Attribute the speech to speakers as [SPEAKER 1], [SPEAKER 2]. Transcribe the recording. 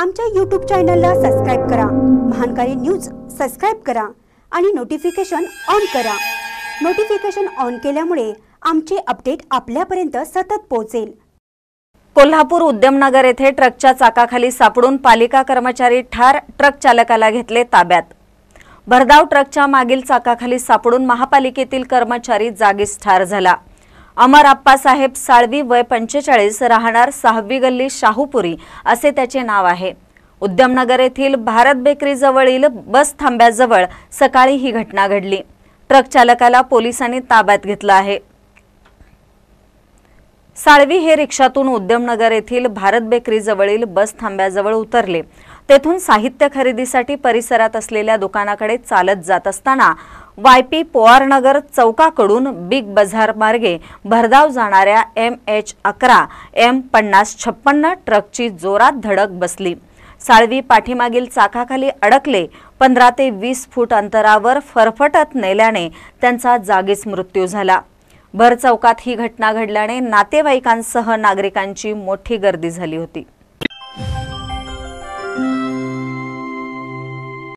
[SPEAKER 1] आमच्या यूट्यूब चॅनलला सबस्क्राईब करा महानकारी न्यूज सबस्क्राईब करा आणि नोटिफिकेशन ऑन करा नोटिफिकेशन ऑन केल्यामुळे आमचे अपडेट
[SPEAKER 2] आपल्यापर्यंत सतत पोहोचेल कोल्हापूर उद्यमनगर येथे ट्रकच्या चाकाखाली सापडून पालिका कर्मचारी ठार ट्रक चालकाला घेतले ताब्यात भरधाव ट्रकच्या मागील चाकाखाली सापडून महापालिकेतील कर्मचारी जागीच ठार झाला अमर साहेब साळवी वय पंचेचाळीस राहणार सहावी गल्ली शाहूपुरी असे त्याचे नाव आहे उद्यमनगर येथील भारत बेकरीजवळील बस थांब्याजवळ सकाळी ही घटना घडली ट्रक चालकाला पोलिसांनी ताब्यात घेतलं आहे साळवी हे रिक्षातून उद्यमनगर येथील भारत बेकरीजवळील बस थांब्याजवळ उतरले तेथून साहित्य खरेदीसाठी परिसरात असलेल्या दुकानाकडे चालत जात असताना वायपी पोवारनगर चौकाकडून बिग बझार मार्गे भरधाव जाणाऱ्या एम एच अकरा एम पन्नास छप्पन्न ट्रकची जोरात धडक बसली साळवी पाठीमागील चाकाखाली अडकले पंधरा ते वीस फूट अंतरावर फरफटत नेल्याने त्यांचा जागीच मृत्यू झाला भर चौकात ही घटना घडल्याने नातेवाईकांसह नागरिकांची मोठी गर्दी झाली होती